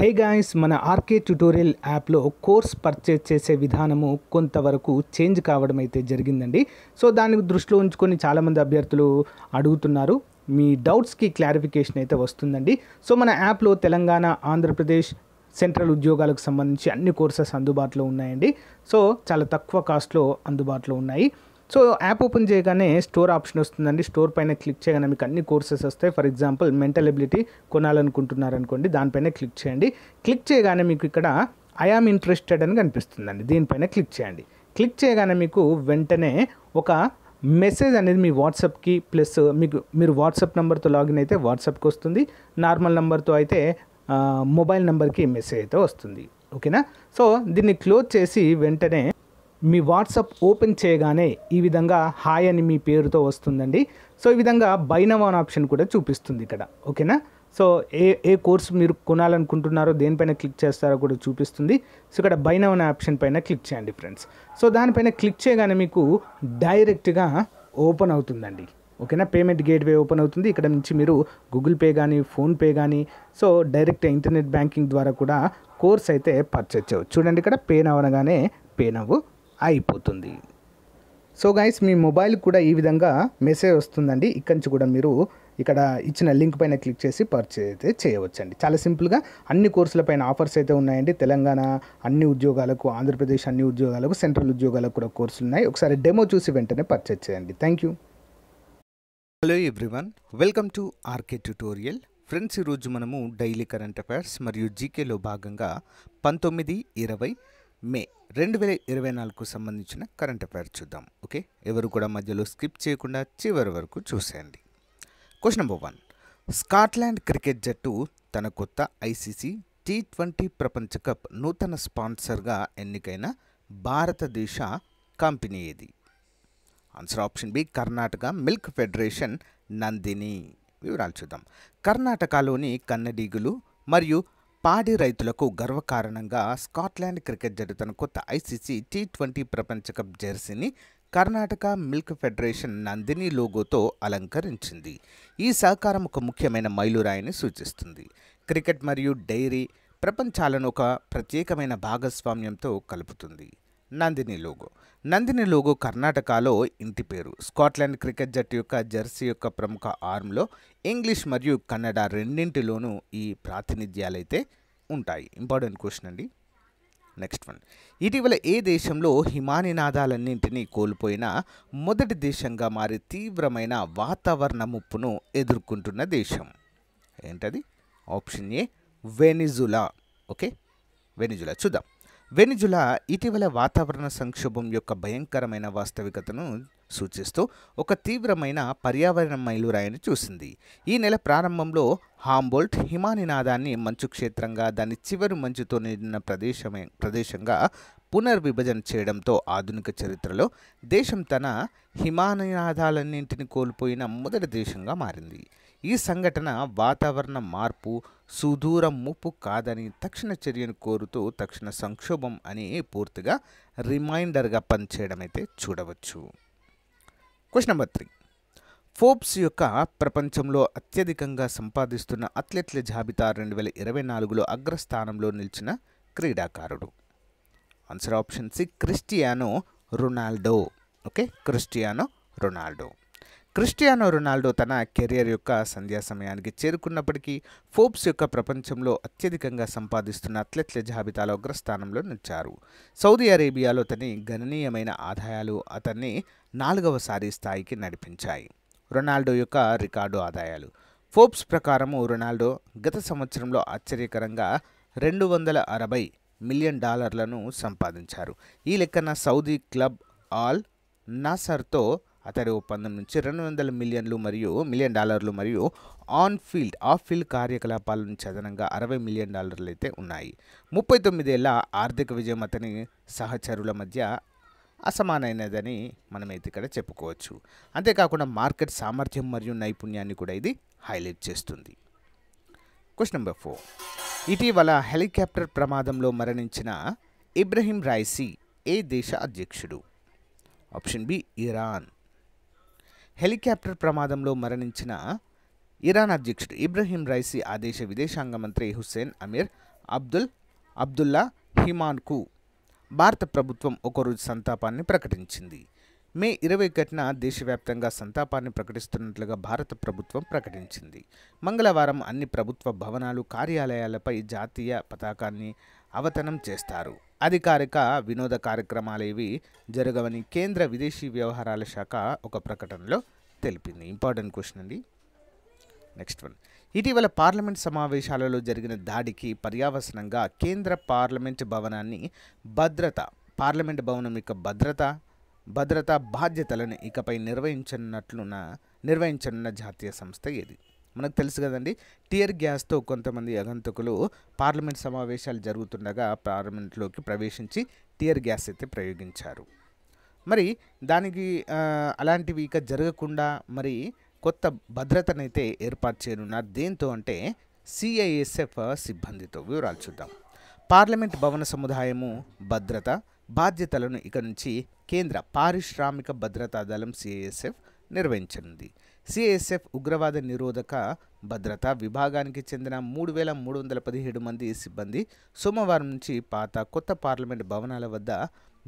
హే guys మన RK tutorial యాప్లో course purchase చేసే విధానము కొంతవరకు చేంజ్ కావడం అయితే జరిగిందండి సో దాన్ని దృష్టిలో ఉంచుకొని చాలామంది అభ్యర్థులు అడుగుతున్నారు మీ డౌట్స్కి క్లారిఫికేషన్ అయితే వస్తుందండి సో మన యాప్లో తెలంగాణ ఆంధ్రప్రదేశ్ సెంట్రల్ ఉద్యోగాలకు సంబంధించి అన్ని కోర్సెస్ అందుబాటులో ఉన్నాయండి సో చాలా తక్కువ కాస్ట్లో అందుబాటులో ఉన్నాయి సో యాప్ ఓపెన్ చేయగానే స్టోర్ ఆప్షన్ వస్తుందండి స్టోర్ పైన క్లిక్ చేయగానే మీకు అన్ని కోర్సెస్ వస్తాయి ఫర్ ఎగ్జాంపుల్ మెంటల్ ఎబిలిటీ కొనాలనుకుంటున్నారనుకోండి దానిపైన క్లిక్ చేయండి క్లిక్ చేయగానే మీకు ఇక్కడ ఐఆమ్ ఇంట్రెస్టెడ్ అని కనిపిస్తుందండి దీనిపైన క్లిక్ చేయండి క్లిక్ చేయగానే మీకు వెంటనే ఒక మెసేజ్ అనేది మీ వాట్సాప్కి ప్లస్ మీకు మీరు వాట్సాప్ నెంబర్తో లాగిన్ అయితే వాట్సాప్కి వస్తుంది నార్మల్ నెంబర్తో అయితే మొబైల్ నెంబర్కి మెసేజ్ అయితే వస్తుంది ఓకేనా సో దీన్ని క్లోజ్ చేసి వెంటనే మీ వాట్సాప్ ఓపెన్ చేయగానే ఈ విధంగా హాయ్ అని మీ పేరుతో వస్తుందండి సో ఈ విధంగా బైనవ్ అనే ఆప్షన్ కూడా చూపిస్తుంది ఇక్కడ ఓకేనా సో ఏ ఏ కోర్సు మీరు కొనాలనుకుంటున్నారో దేనిపైన క్లిక్ చేస్తారో కూడా చూపిస్తుంది సో ఇక్కడ బైనవ్ అనే ఆప్షన్ పైన క్లిక్ చేయండి ఫ్రెండ్స్ సో దానిపైన క్లిక్ చేయగానే మీకు డైరెక్ట్గా ఓపెన్ అవుతుందండి ఓకేనా పేమెంట్ గేట్వే ఓపెన్ అవుతుంది ఇక్కడ నుంచి మీరు గూగుల్ పే కానీ ఫోన్పే కానీ సో డైరెక్ట్ ఇంటర్నెట్ బ్యాంకింగ్ ద్వారా కూడా కోర్స్ అయితే పర్చేజ్ చేయవచ్చు చూడండి ఇక్కడ పే నవ్వనగానే పే నవ్వు అయిపోతుంది సో గైస్ మీ మొబైల్ కూడా ఈ విధంగా మెసేజ్ వస్తుందండి ఇక్కడి నుంచి కూడా మీరు ఇక్కడ ఇచ్చిన లింక్ పైన క్లిక్ చేసి పర్చేజ్ అయితే చేయవచ్చండి చాలా సింపుల్గా అన్ని కోర్సుల పైన ఆఫర్స్ అయితే ఉన్నాయండి తెలంగాణ అన్ని ఉద్యోగాలకు ఆంధ్రప్రదేశ్ అన్ని ఉద్యోగాలకు సెంట్రల్ ఉద్యోగాలకు కూడా కోర్సులు ఉన్నాయి ఒకసారి డెమో చూసి వెంటనే పర్చేజ్ చేయండి thank you hello everyone welcome to RK tutorial friends ఈరోజు మనము డైలీ కరెంట్ అఫైర్స్ మరియు జీకేలో భాగంగా పంతొమ్మిది ఇరవై మే రెండు వేల ఇరవై నాలుగుకు సంబంధించిన కరెంట్ అఫైర్ చూద్దాం ఓకే ఎవరు కూడా మధ్యలో స్కిప్ చేయకుండా చివరి వరకు చూసేయండి question number one Scotland cricket జట్టు తన కొత్త ఐసీసీ టీ ట్వంటీ ప్రపంచ కప్ నూతన స్పాన్సర్గా ఎన్నికైన భారతదేశ కంపెనీ ఏది answer option B Karnataka milk federation Nandini వివరాలు చూద్దాం కర్ణాటకలోని కన్నడీగులు మరియు పాడి రైతులకు గర్వకారణంగా స్కాట్లాండ్ క్రికెట్ జట్టు కొత్త ఐసీసీ టీ ట్వంటీ ప్రపంచ కప్ జెర్సీని కర్ణాటక మిల్క్ ఫెడరేషన్ నందిని లోగోతో అలంకరించింది ఈ సహకారం ఒక ముఖ్యమైన మైలురాయిని సూచిస్తుంది క్రికెట్ మరియు డైరీ ప్రపంచాలను ఒక ప్రత్యేకమైన భాగస్వామ్యంతో కలుపుతుంది నందిని లోగో నందిని లోగో కర్ణాటకలో ఇంటి పేరు స్కాట్లాండ్ క్రికెట్ జట్టు యొక్క జెర్సీ యొక్క ప్రముఖ ఆర్మ్లో ఇంగ్లీష్ మరియు కన్నడ రెండింటిలోనూ ఈ ప్రాతినిధ్యాలైతే ఉంటాయి ఇంపార్టెంట్ క్వశ్చన్ అండి నెక్స్ట్ వన్ ఇటీవల ఏ దేశంలో హిమానినాదాలన్నింటినీ కోల్పోయిన మొదటి దేశంగా మారి తీవ్రమైన వాతావరణ ముప్పును ఎదుర్కొంటున్న దేశం ఏంటది option A Venezuela okay Venezuela చూద్దాం వెనిజులా ఇటీవల వాతావరణ సంక్షోభం యొక్క భయంకరమైన వాస్తవికతను సూచిస్తూ ఒక తీవ్రమైన పర్యావరణ మైలురాయిని చూసింది ఈ నెల ప్రారంభంలో హాంబోల్ట్ హిమానినాదాన్ని మంచు క్షేత్రంగా దాని చివరి మంచుతో నిండిన ప్రదేశమే ప్రదేశంగా పునర్విభజన చేయడంతో ఆధునిక చరిత్రలో దేశం తన హిమానినాదాలన్నింటిని కోల్పోయిన మొదటి దేశంగా మారింది ఈ సంఘటన వాతావరణ మార్పు సుదూర ముప్పు కాదని తక్షణ చర్యను కోరుతూ తక్షణ సంక్షోభం అని పూర్తిగా రిమైండర్గా పనిచేయడం అయితే చూడవచ్చు క్వశ్చన్ నెంబర్ త్రీ ఫోర్బ్స్ యొక్క ప్రపంచంలో అత్యధికంగా సంపాదిస్తున్న అథ్లెట్ల జాబితా రెండు వేల ఇరవై నాలుగులో అగ్రస్థానంలో నిలిచిన క్రీడాకారుడు answer option C Cristiano Ronaldo okay Cristiano Ronaldo Cristiano Ronaldo తన కెరియర్ యొక్క సంధ్యా సమయానికి చేరుకున్నప్పటికీ ఫోర్బ్స్ యొక్క ప్రపంచంలో అత్యధికంగా సంపాదిస్తున్న అథ్లెట్ల జాబితాలో అగ్రస్థానంలో నిలిచారు సౌదీ అరేబియాలో అతని గణనీయమైన ఆదాయాలు అతన్ని నాలుగవసారి స్థాయికి నడిపించాయి రొనాల్డో యొక్క రికార్డు ఆదాయాలు ఫోర్బ్స్ ప్రకారము రొనాల్డో గత సంవత్సరంలో ఆశ్చర్యకరంగా రెండు వందల అరవై మిలియన్ డాలర్లను సంపాదించారు ఈ లెక్కన సౌదీ క్లబ్ ఆల్ నాసర్తో అతడి ఒప్పందం నుంచి రెండు వందల మిలియన్లు మరియు మిలియన్ డాలర్లు మరియు ఆన్ ఫీల్డ్ ఆఫ్ ఫీల్డ్ కార్యకలాపాల నుంచి అదనంగా అరవై మిలియన్ డాలర్లు అయితే ఉన్నాయి ముప్పై తొమ్మిదేళ్ల ఆర్థిక విజయం అతని సహచరుల మధ్య అసమానమైనదని మనమైతే ఇక్కడ చెప్పుకోవచ్చు అంతేకాకుండా మార్కెట్ సామర్థ్యం మరియు నైపుణ్యాన్ని కూడా ఇది హైలైట్ చేస్తుంది క్వశ్చన్ నెంబర్ ఫోర్ ఇటీవల హెలికాప్టర్ ప్రమాదంలో మరణించిన ఇబ్రహీం రాయ్సీ ఏ దేశ అధ్యక్షుడు ఆప్షన్ బి ఇరాన్ హెలికాప్టర్ ప్రమాదంలో మరణించిన ఇరాన్ అధ్యక్షుడు ఇబ్రహీం రైసీ ఆదేశ విదేశాంగ మంత్రి హుస్సేన్ అమీర్ అబ్దుల్ అబ్దుల్లా హిమాన్కు భారత ప్రభుత్వం ఒకరోజు సంతాపాన్ని ప్రకటించింది మే ఇరవై ఒకటిన దేశవ్యాప్తంగా సంతాపాన్ని ప్రకటిస్తున్నట్లుగా భారత ప్రభుత్వం ప్రకటించింది మంగళవారం అన్ని ప్రభుత్వ భవనాలు కార్యాలయాలపై జాతీయ పతాకాన్ని అవతనం చేస్తారు అధికారిక వినోద కార్యక్రమాలేవి జరగవని కేంద్ర విదేశీ వ్యవహారాల శాఖ ఒక ప్రకటనలో తెలిపింది ఇంపార్టెంట్ క్వశ్చన్ అండి నెక్స్ట్ వన్ ఇటీవల పార్లమెంట్ సమావేశాలలో జరిగిన దాడికి పర్యావసనంగా కేంద్ర పార్లమెంట్ భవనాన్ని భద్రత పార్లమెంట్ భవనం యొక్క భద్రత భద్రతా బాధ్యతలను ఇకపై నిర్వహించనున్నట్లున నిర్వహించనున్న జాతీయ సంస్థ ఏది మనకు తెలుసు కదండి టియర్ గ్యాస్తో కొంతమంది అగంతకులు పార్లమెంట్ సమావేశాలు జరుగుతుండగా పార్లమెంట్లోకి ప్రవేశించి టియర్ గ్యాస్ అయితే ప్రయోగించారు మరి దానికి అలాంటివి ఇక జరగకుండా మరి కొత్త భద్రతనైతే ఏర్పాటు చేయనున్నారు దేంతో అంటే సిఐఎస్ఎఫ్ సిబ్బందితో వివరాలు చూద్దాం పార్లమెంట్ భవన సముదాయము భద్రత బాధ్యతలను ఇక నుంచి కేంద్ర పారిశ్రామిక భద్రతా దళం సిఐఎస్ఎఫ్ నిర్వహించనుంది సిఎస్ఎఫ్ ఉగ్రవాద నిరోధక భద్రతా విభాగానికి చెందిన మూడు వేల మూడు వందల పదిహేడు మంది సిబ్బంది సోమవారం నుంచి పాత కొత్త పార్లమెంట్ భవనాల వద్ద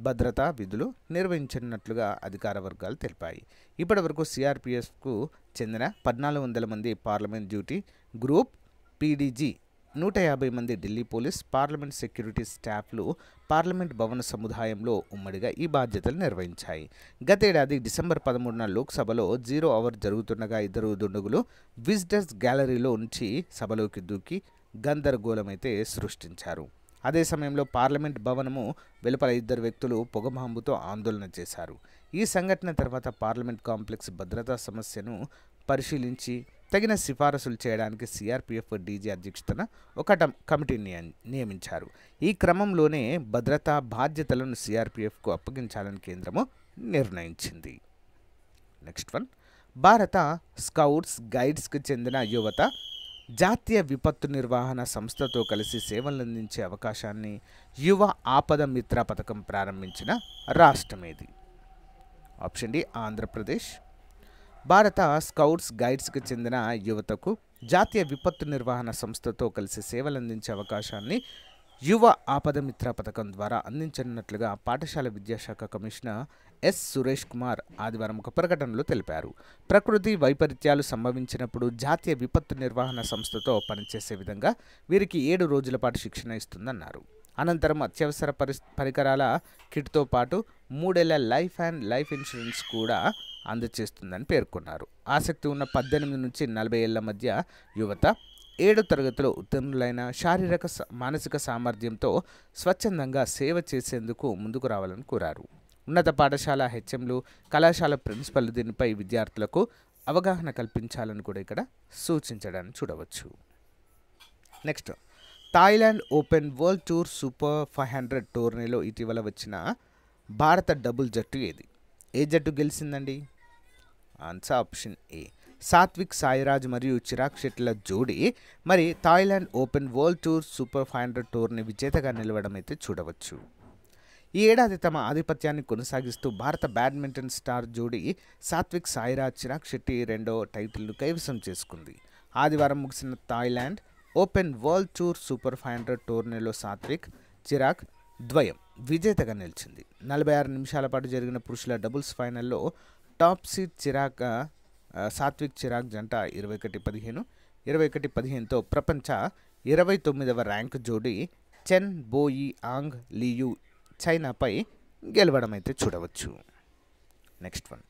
భద్రతా విధులు నిర్వహించనున్నట్లుగా అధికార వర్గాలు తెలిపాయి ఇప్పటి వరకు సిఆర్పిఎఫ్కు చెందిన పద్నాలుగు వందల మంది పార్లమెంట్ డ్యూటీ గ్రూప్ పీడీజీ నూట యాభై మంది ఢిల్లీ పోలీస్ పార్లమెంట్ సెక్యూరిటీ స్టాఫ్లు పార్లమెంట్ భవన సముదాయంలో ఉమ్మడిగా ఈ బాధ్యతలు నిర్వహించాయి గతేడాది డిసెంబర్ పదమూడున లోక్సభలో జీరో అవర్ జరుగుతుండగా ఇద్దరు దుండగులు విజిటర్స్ గ్యాలరీలో ఉంచి సభలోకి దూకి గందరగోళమైతే సృష్టించారు అదే సమయంలో పార్లమెంట్ భవనము వెలుపల ఇద్దరు వ్యక్తులు పొగమాంబుతో ఆందోళన చేశారు ఈ సంఘటన తర్వాత పార్లమెంట్ కాంప్లెక్స్ భద్రతా సమస్యను పరిశీలించి తగిన సిఫారసులు చేయడానికి సిఆర్పిఎఫ్ డీజీ అధ్యక్షతన ఒక కమిటీని నియమించారు ఈ క్రమంలోనే భద్రతా బాధ్యతలను సిఆర్పిఎఫ్కు అప్పగించాలని కేంద్రము నిర్ణయించింది నెక్స్ట్ వన్ భారత స్కౌట్స్ గైడ్స్కి చెందిన యువత జాతీయ విపత్తు నిర్వహణ సంస్థతో కలిసి సేవలందించే అవకాశాన్ని యువ ఆపద మిత్ర పథకం ప్రారంభించిన రాష్ట్రమేది ఆప్షన్ డి ఆంధ్రప్రదేశ్ భారత స్కౌట్స్ గైడ్స్కి చెందిన యువతకు జాతీయ విపత్తు నిర్వహణ సంస్థతో కలిసి సేవలందించే అవకాశాన్ని యువ ఆపద మిత్ర పథకం ద్వారా అందించనున్నట్లుగా పాఠశాల విద్యాశాఖ కమిషనర్ ఎస్ సురేష్ కుమార్ ఆదివారం ఒక ప్రకటనలో తెలిపారు ప్రకృతి వైపరీత్యాలు సంభవించినప్పుడు జాతీయ విపత్తు నిర్వహణ సంస్థతో పనిచేసే విధంగా వీరికి ఏడు రోజుల పాటు శిక్షణ ఇస్తుందన్నారు అనంతరం అత్యవసర పరి పరికరాల కిట్తో పాటు మూడేళ్ల లైఫ్ అండ్ లైఫ్ ఇన్సూరెన్స్ కూడా అందజేస్తుందని పేర్కొన్నారు ఆసక్తి ఉన్న పద్దెనిమిది నుంచి నలభై ఏళ్ల మధ్య యువత ఏడో తరగతిలో ఉత్తీర్ణులైన శారీరక మానసిక సామర్థ్యంతో స్వచ్ఛందంగా సేవ చేసేందుకు ముందుకు రావాలని కోరారు ఉన్నత పాఠశాల హెచ్ఎంలు కళాశాల ప్రిన్సిపల్ దీనిపై విద్యార్థులకు అవగాహన కల్పించాలని కూడా ఇక్కడ సూచించడాన్ని చూడవచ్చు next Thailand open world tour super five hundred టోర్నీలో ఇటీవల వచ్చిన భారత డబుల్ జట్టు ఏది ఏ జట్టు గెలిచిందండి answer option A Satwik Sairaj మరియు చిరాగ్ షెట్ల జోడీ మరి Thailand open world tour super five hundred టూర్ని విజేతగా నిలవడం అయితే చూడవచ్చు ఈ ఏడాది తమ ఆధిపత్యాన్ని కొనసాగిస్తూ భారత బ్యాడ్మింటన్ స్టార్ జోడి సాత్విక్ సాయిరాజ్ చిరాగ్ షెట్టి రెండో టైటిల్ను కైవసం చేసుకుంది ఆదివారం ముగిసిన Thailand open world tour super five hundred టోర్నీలో సాత్విక్ చిరాగ్ ద్వయం విజేతగా నిలిచింది నలభై ఆరు నిమిషాల పాటు జరిగిన పురుషుల డబుల్స్ ఫైనల్లో టాప్ సీట్ చిరాగ్ సాత్విక్ చిరాగ్ జంట ఇరవై ఒకటి పదిహేను ఇరవై ఒకటి పదిహేనుతో ప్రపంచ ఇరవై తొమ్మిదవ ర్యాంక్ జోడీ చెన్ బోయి ఆంగ్ లియు చైనాపై గెలవడం అయితే చూడవచ్చు నెక్స్ట్ వన్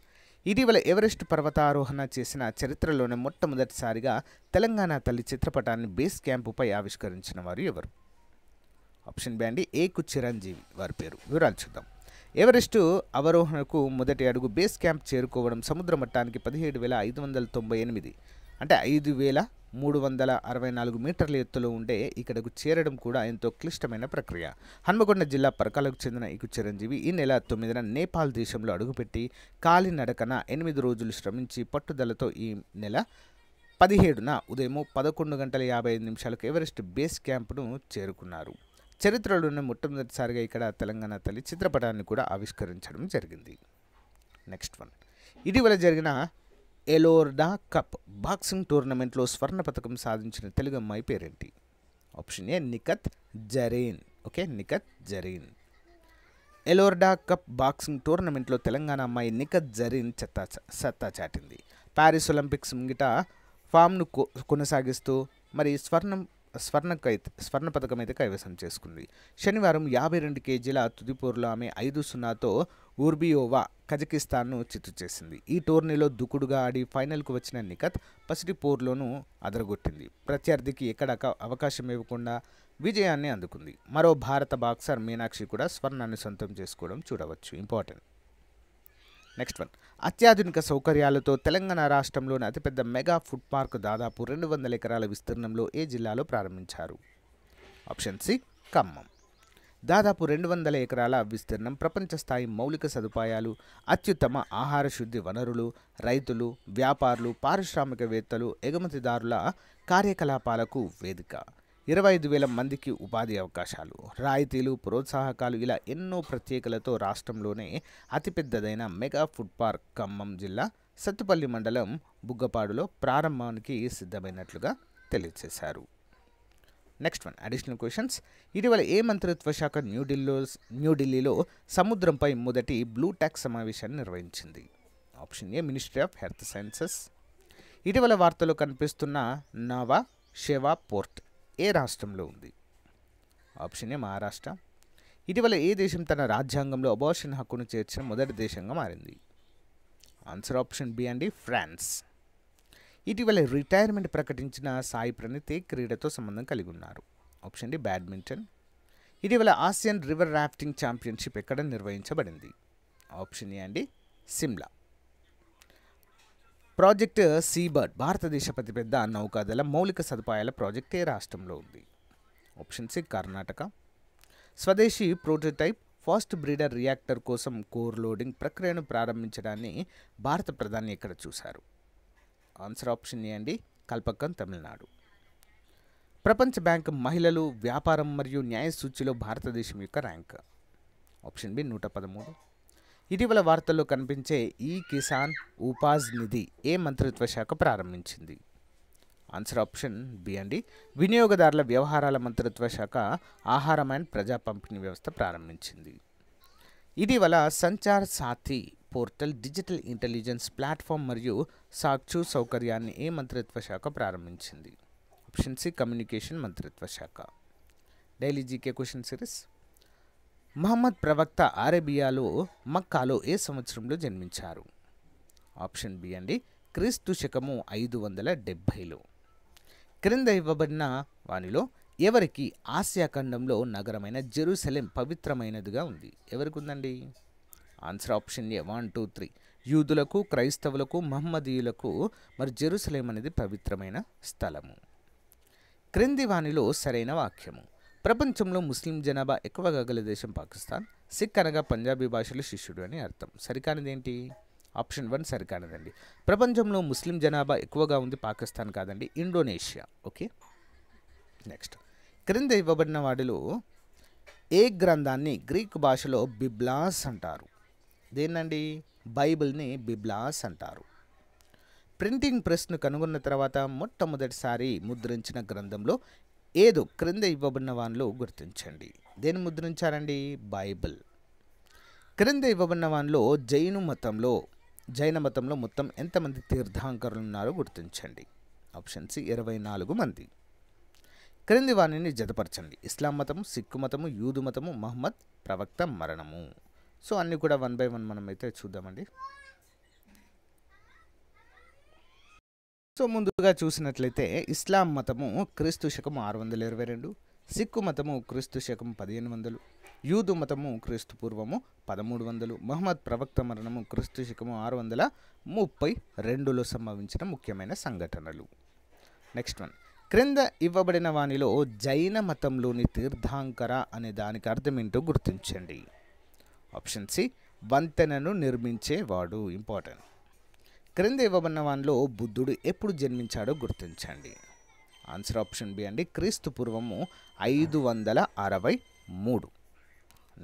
ఇటీవల ఎవరెస్ట్ పర్వతారోహణ చేసిన చరిత్రలోనే మొట్టమొదటిసారిగా తెలంగాణ తల్లి చిత్రపటాన్ని బేస్ క్యాంపుపై ఆవిష్కరించిన వారు ఎవరు ఆప్షన్ బి అండి ఏకు చిరంజీవి వారి పేరు వివరాలు చూద్దాం ఎవరెస్టు అవరోహణకు మొదటి అడుగు బేస్ క్యాంప్ చేరుకోవడం సముద్ర మట్టానికి పదిహేడు వేల ఐదు వందల తొంభై ఎనిమిది అంటే ఐదు వేల మూడు వందల అరవై నాలుగు మీటర్ల ఎత్తులో ఉండే ఇక్కడకు చేరడం కూడా ఎంతో క్లిష్టమైన ప్రక్రియ హన్మకొండ జిల్లా పరకాలకు చెందిన ఇకు చిరంజీవి ఈ నెల తొమ్మిదిన నేపాల్ దేశంలో అడుగుపెట్టి కాలినడకన ఎనిమిది రోజులు శ్రమించి పట్టుదలతో ఈ నెల పదిహేడున ఉదయం పదకొండు గంటల యాభై ఐదు నిమిషాలకు ఎవరెస్ట్ బేస్ క్యాంప్ను చేరుకున్నారు చరిత్రలోనే మొట్టమొదటిసారిగా ఇక్కడ తెలంగాణ తల్లి చిత్రపటాన్ని కూడా ఆవిష్కరించడం జరిగింది నెక్స్ట్ వన్ ఇటీవల జరిగిన ఎలోర్డా కప్ బాక్సింగ్ టోర్నమెంట్లో స్వర్ణ పథకం సాధించిన తెలుగు అమ్మాయి పేరేంటి option A Nikhat Zareen okay Nikhat Zareen Elorda cup boxing టోర్నమెంట్లో తెలంగాణ అమ్మాయి నికత్ జరీన్ చెత్తా సత్తా చాటింది ప్యారిస్ ఒలింపిక్స్ ముంగిట ఫామ్ను కొనసాగిస్తూ మరి స్వర్ణం స్వర్ణకైత్ స్వర్ణ పథకం అయితే కైవసం చేసుకుంది శనివారం యాభై రెండు కేజీల తుదిపూర్లో ఆమె ఐదు సున్నాతో ఊర్బియోవా కజకిస్తాన్ను చిత్తు చేసింది ఈ టోర్నీలో దుకుడుగా ఆడి ఫైనల్కు వచ్చిన నిఖత్ పసిటి అదరగొట్టింది ప్రత్యర్థికి ఎక్కడ అవకాశం ఇవ్వకుండా విజయాన్ని అందుకుంది మరో భారత బాక్సర్ మీనాక్షి కూడా స్వర్ణాన్ని సొంతం చేసుకోవడం చూడవచ్చు ఇంపార్టెంట్ నెక్స్ట్ వన్ అత్యాధునిక సౌకర్యాలతో తెలంగాణ రాష్ట్రంలోని అతిపెద్ద మెగా ఫుడ్ పార్క్ దాదాపు రెండు వందల ఎకరాల విస్తీర్ణంలో ఏ జిల్లాలో ప్రారంభించారు ఆప్షన్ సి ఖమ్మం దాదాపు రెండు వందల ఎకరాల విస్తీర్ణం ప్రపంచ స్థాయి మౌలిక సదుపాయాలు అత్యుత్తమ ఆహార శుద్ధి వనరులు రైతులు వ్యాపారులు పారిశ్రామికవేత్తలు ఎగుమతిదారుల కార్యకలాపాలకు వేదిక ఇరవై ఐదు వేల మందికి ఉపాధి అవకాశాలు రాయితీలు ప్రోత్సాహకాలు ఇలా ఎన్నో ప్రత్యేకలతో రాష్ట్రంలోనే అతిపెద్దదైన మెగా ఫుడ్ పార్క్ ఖమ్మం జిల్లా సత్తుపల్లి మండలం బుగ్గపాడులో ప్రారంభానికి సిద్ధమైనట్లుగా తెలియజేశారు నెక్స్ట్ వన్ అడిషనల్ క్వశ్చన్స్ ఇటీవల ఏ మంత్రిత్వ శాఖ న్యూఢిల్లీలో న్యూఢిల్లీలో సముద్రంపై మొదటి బ్లూ ట్యాక్స్ సమావేశాన్ని నిర్వహించింది option A ministry of health sciences ఇటీవల వార్తలో కనిపిస్తున్న నావా షేవా పోర్ట్ ఏ రాష్ట్రంలో ఉంది ఆప్షన్ ఏ మహారాష్ట్ర ఇటీవల ఏ దేశం తన రాజ్యాంగంలో అబార్షన్ హక్కును చేర్చిన మొదటి దేశంగా మారింది ఆన్సర్ ఆప్షన్ బి అండి ఫ్రాన్స్ ఇటీవల రిటైర్మెంట్ ప్రకటించిన సాయి ప్రణీత్ ఏ క్రీడతో సంబంధం కలిగి ఉన్నారు ఆప్షన్ డి బ్యాడ్మింటన్ ఇటీవల ఆసియన్ రివర్ రాఫ్టింగ్ ఛాంపియన్షిప్ ఎక్కడ నిర్వహించబడింది ఆప్షన్ ఏ అండి సిమ్లా ప్రాజెక్ట్ సీబర్డ్ భారతదేశ అతిపెద్ద నౌకాదళ మౌలిక సదుపాయాల ప్రాజెక్ట్ ఏ రాష్ట్రంలో ఉంది ఆప్షన్ సి కర్ణాటక స్వదేశీ ప్రోటోటైప్ ఫాస్ట్ బ్రీడర్ రియాక్టర్ కోసం కోర్ లోడింగ్ ప్రక్రియను ప్రారంభించడాన్ని భారత ప్రధాని ఇక్కడ చూశారు ఆన్సర్ ఆప్షన్ ఏ అండి కల్పక్కం తమిళనాడు ప్రపంచ బ్యాంక్ మహిళలు వ్యాపారం మరియు న్యాయ సూచిలో భారతదేశం యొక్క ర్యాంక్ ఆప్షన్ బి నూట పదమూడు ఇటీవల వార్తల్లో కనిపించే ఈ కిసాన్ ఉపాజ్ నిధి ఏ మంత్రిత్వ శాఖ ప్రారంభించింది ఆన్సర్ ఆప్షన్ బి అండి వినియోగదారుల వ్యవహారాల మంత్రిత్వ శాఖ ఆహారం అండ్ ప్రజా పంపిణీ వ్యవస్థ ప్రారంభించింది ఇటీవల Sanchar Saathi portal digital intelligence platform మరియు సాక్షు సౌకర్యాన్ని ఏ మంత్రిత్వ శాఖ ప్రారంభించింది ఆప్షన్ సి కమ్యూనికేషన్ మంత్రిత్వ శాఖ daily GK question series Muhammad ప్రవక్త అరేబియాలో మక్కాలో ఏ సంవత్సరంలో జన్మించారు ఆప్షన్ బి అండి క్రీస్తు శకము ఐదు వందల డెబ్భైలో క్రింద ఇవ్వబడిన వానిలో ఎవరికి ఆసియా ఖండంలో నగరమైన జెరూసలేం పవిత్రమైనదిగా ఉంది ఎవరికి ఉందండి answer option A one two three యూదులకు క్రైస్తవులకు మహమ్మదీయులకు మరి జెరూసలేం అనేది పవిత్రమైన స్థలము క్రింది వానిలో సరైన వాక్యము ప్రపంచంలో ముస్లిం జనాభా ఎక్కువగా గల దేశం పాకిస్తాన్ సిక్ అనగా పంజాబీ భాషలో శిష్యుడు అని అర్థం సరికానిదేంటి ఆప్షన్ వన్ సరికానిదండి ప్రపంచంలో ముస్లిం జనాభా ఎక్కువగా ఉంది పాకిస్తాన్ కాదండి ఇండోనేషియా ఓకే నెక్స్ట్ క్రింద ఇవ్వబడిన వాటిలో ఏ గ్రంథాన్ని గ్రీక్ భాషలో బిబ్లాస్ అంటారు దేన్నండి బైబిల్ని బిబ్లాస్ అంటారు ప్రింటింగ్ ప్రెస్ను కనుగొన్న తర్వాత మొట్టమొదటిసారి ముద్రించిన గ్రంథంలో ఏదో క్రింద ఇవ్వబడిన వానిలో గుర్తించండి దేని ముద్రించారండి బైబిల్ క్రింద ఇవ్వబడిన వానిలో జైను మతంలో జైన మతంలో మొత్తం ఎంతమంది తీర్థాంకరులు ఉన్నారో గుర్తించండి ఆప్షన్ సి ఇరవై నాలుగు మంది క్రింది వాణిని జతపరచండి ఇస్లాం మతము సిక్కు మతము యూదు మతము మహమ్మద్ ప్రవక్త మరణము సో అన్నీ కూడా వన్ బై వన్ మనమైతే చూద్దామండి సో ముందుగా చూసినట్లయితే ఇస్లాం మతము క్రీస్తు శకం ఆరు వందల ఇరవై రెండు సిక్కు మతము క్రీస్తు శకం పదిహేను వందలు యూదు మతము క్రీస్తు పూర్వము పదమూడు వందలు మహమ్మద్ ప్రవక్త మరణము క్రీస్తు శకము ఆరు వందల ముప్పై రెండులో సంభవించిన ముఖ్యమైన సంఘటనలు నెక్స్ట్ వన్ క్రింద ఇవ్వబడిన వానిలో జైన మతంలోని తీర్థాంకర అనే దానికి అర్థం ఏంటో గుర్తించండి ఆప్షన్ సి వంతెనను నిర్మించేవాడు ఇంపార్టెంట్ క్రింద ఇవ్వబడిన వానిలో బుద్ధుడు ఎప్పుడు జన్మించాడో గుర్తించండి ఆన్సర్ ఆప్షన్ బి అండి క్రీస్తు పూర్వము ఐదు వందల అరవై మూడు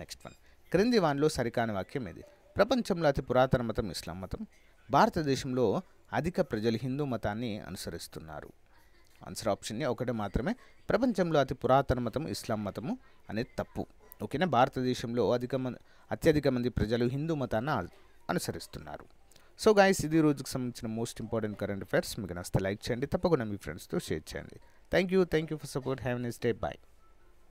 నెక్స్ట్ వన్ క్రింది వానిలో సరికాని వాక్యం ఇది ప్రపంచంలో అతి పురాతన మతం ఇస్లాం మతం భారతదేశంలో అధిక ప్రజలు హిందూ మతాన్ని అనుసరిస్తున్నారు ఆన్సర్ ఆప్షన్ ఒకటి మాత్రమే ప్రపంచంలో అతి పురాతన మతం ఇస్లాం మతము అనేది తప్పు ఓకేనా భారతదేశంలో అధిక మ అత్యధిక మంది ప్రజలు హిందూ మతాన్ని అనుసరిస్తున్నారు సో గాయస్ ఇది రోజుకి సంబంధించిన మోస్ట్ ఇంపార్టెంట్ కరెంట్ అఫైర్స్ మీకు నచ్చితే లైక్ చేయండి తప్పకుండా మీ ఫ్రెండ్స్తో షేర్ చేయండి thank you thank you for support have nice day bye